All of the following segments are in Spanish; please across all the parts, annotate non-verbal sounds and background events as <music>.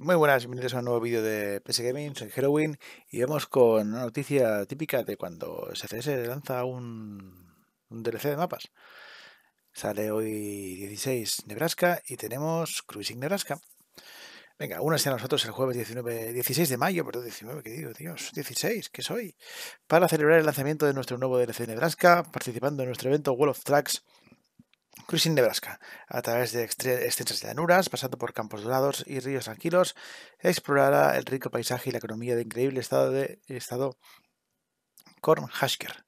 Muy buenas, bienvenidos a un nuevo vídeo de PS Gaming, soy Heroin y vamos con una noticia típica de cuando SCS lanza un, DLC de mapas. Sale hoy 16 Nebraska y tenemos Cruising Nebraska. Venga, uno a nosotros el jueves 19, 16 de mayo, perdón, 19, que digo, Dios, 16, que soy, para celebrar el lanzamiento de nuestro nuevo DLC Nebraska, participando en nuestro evento World of Tracks Cruising Nebraska, a través de extensas llanuras, pasando por campos dorados y ríos tranquilos, explorará el rico paisaje y la economía de increíble estado de estado Kornhasker.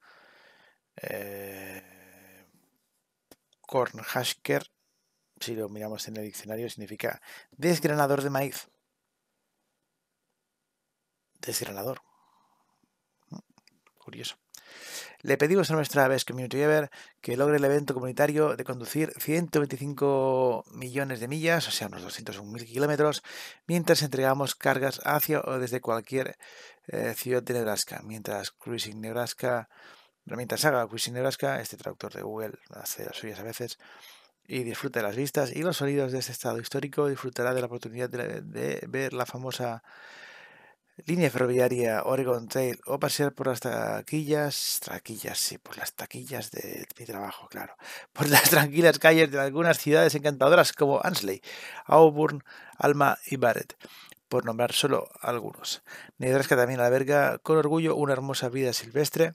Eh, si lo miramos en el diccionario, significa desgranador de maíz. Desgranador. Mm, curioso. Le pedimos a nuestra Best Community Ever que logre el evento comunitario de conducir 125 millones de millas, o sea, unos 201.000 kilómetros, mientras entregamos cargas hacia o desde cualquier eh, ciudad de Nebraska, mientras Cruising Nebraska, mientras haga Cruising Nebraska, este traductor de Google hace las suyas a veces, y disfruta de las vistas y los sonidos de este estado histórico, disfrutará de la oportunidad de ver la famosa Línea ferroviaria Oregon Trail o pasear por las taquillas, taquillas, sí, por las taquillas de mi trabajo, claro, <laughs> por las tranquilas calles de algunas ciudades encantadoras como Ansley, Auburn, Alma y Barrett, por nombrar solo algunos. Nebraska también alberga con orgullo una hermosa vida silvestre,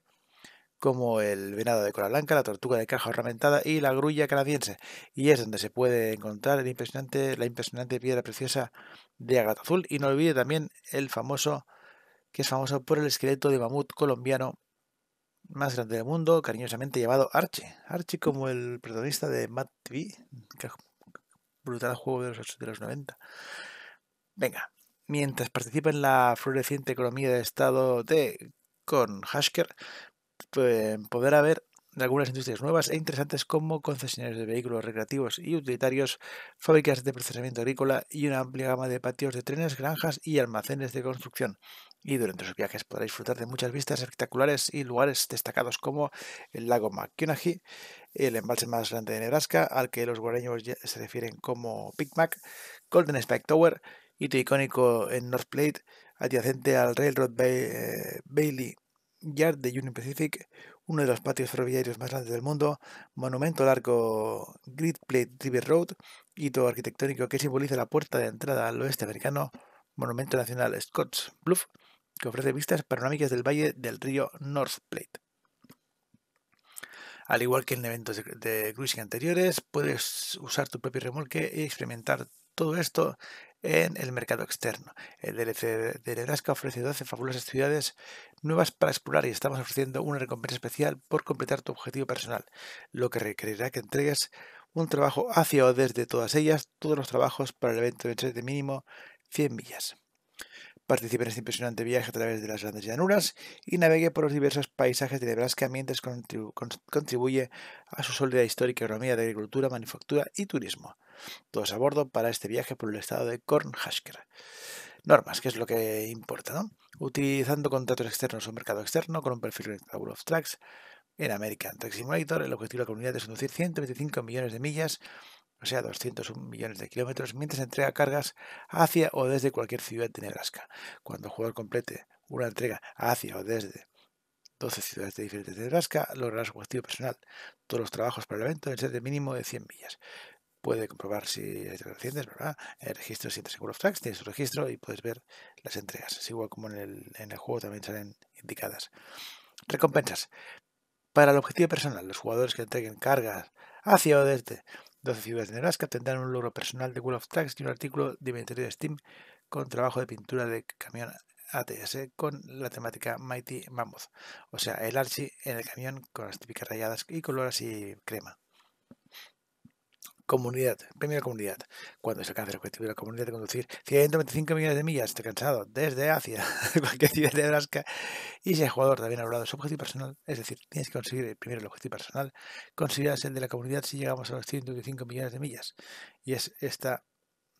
como el venado de cola blanca, la tortuga de caja ornamentada y la grulla canadiense, y es donde se puede encontrar el impresionante, la impresionante piedra preciosa de Agata Azul, y no olvide también el famoso, que es famoso por el esqueleto de mamut colombiano más grande del mundo, cariñosamente llamado Archie. Archie como el protagonista de Matt TV, brutal juego de los, 90. Venga, mientras participa en la floreciente economía de estado de con Hasker, eh, poder haber algunas industrias nuevas e interesantes como concesionarios de vehículos recreativos y utilitarios, fábricas de procesamiento agrícola y una amplia gama de patios de trenes, granjas y almacenes de construcción. Y durante sus viajes podrá disfrutar de muchas vistas espectaculares y lugares destacados como el lago McConaughey, el embalse más grande de Nebraska, al que los guareños se refieren como Big Mac, Golden Spike Tower, hito icónico en North Plate, adyacente al Railroad eh, Bailey Yard de Union Pacific, uno de los patios ferroviarios más grandes del mundo, monumento al arco Grid Plate River Road, hito arquitectónico que simboliza la puerta de entrada al oeste americano, monumento nacional Scotts Bluff, que ofrece vistas panorámicas del valle del río North Plate. Al igual que en eventos de, cruising anteriores, puedes usar tu propio remolque y experimentar todo esto en el mercado externo. Eh, el DLC de Nebraska ofrece 12 fabulosas ciudades nuevas para explorar y estamos ofreciendo una recompensa especial por completar tu objetivo personal, lo que requerirá que entregues un trabajo hacia o desde todas ellas, todos los trabajos para el evento de mínimo 100 millas. Participé en este impresionante viaje a través de las grandes llanuras y navegue por los diversos paisajes de Nebraska mientras contribuye a su sólida histórica economía de agricultura, manufactura y turismo. Todos a bordo para este viaje por el estado de Cornhusker normas, que es lo que importa, ¿no? Utilizando contratos externos o mercado externo con un perfil World of Tracks en American Taxi Simulator, el objetivo de la comunidad es conducir 125 millones de millas o sea, 200 millones de kilómetros, mientras entrega cargas hacia o desde cualquier ciudad de Nebraska. Cuando el jugador complete una entrega hacia o desde 12 ciudades diferentes de Nebraska, logrará su objetivo personal. Todos los trabajos para el evento deben ser de mínimo de 100 millas. Puede comprobar si es recientes, ¿verdad? El registro siempre seguro of Tracks, tiene su registro y puedes ver las entregas. Es igual como en el, en el juego también salen indicadas. Recompensas. Para el objetivo personal, los jugadores que entreguen cargas hacia o desde 12 ciudades de Nebraska tendrán un logro personal de World of Tracks y un artículo de inventario de Steam con trabajo de pintura de camión ATS con la temática Mighty Mammoth, o sea, el Archie en el camión con las típicas rayadas y color y crema. Comunidad, primera comunidad. Cuando se alcance el objetivo de la comunidad de conducir 125 millones de millas, está cansado, desde Asia, <laughs> cualquier ciudad de Alaska, y si el jugador también ha de su objetivo personal, es decir, tienes que conseguir primero el objetivo personal, conseguirás el de la comunidad si llegamos a los 125 millones de millas. Y es esta,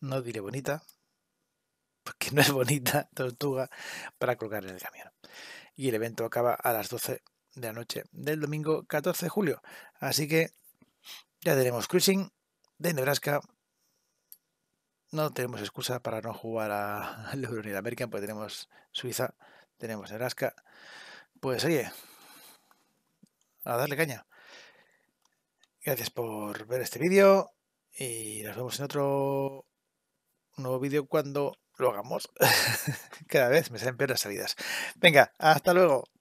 no diré bonita, <laughs> porque no es bonita, tortuga, para colocar en el camión. Y el evento acaba a las 12 de la noche del domingo 14 de julio. Así que ya tenemos cruising de Nebraska. No tenemos excusa para no jugar <laughs> al Euro ni American, porque tenemos Suiza, tenemos Nebraska. Pues oye, a darle caña. Gracias por ver este vídeo y nos vemos en otro nuevo vídeo cuando lo hagamos. <laughs> Cada vez me salen las salidas. Venga, hasta luego.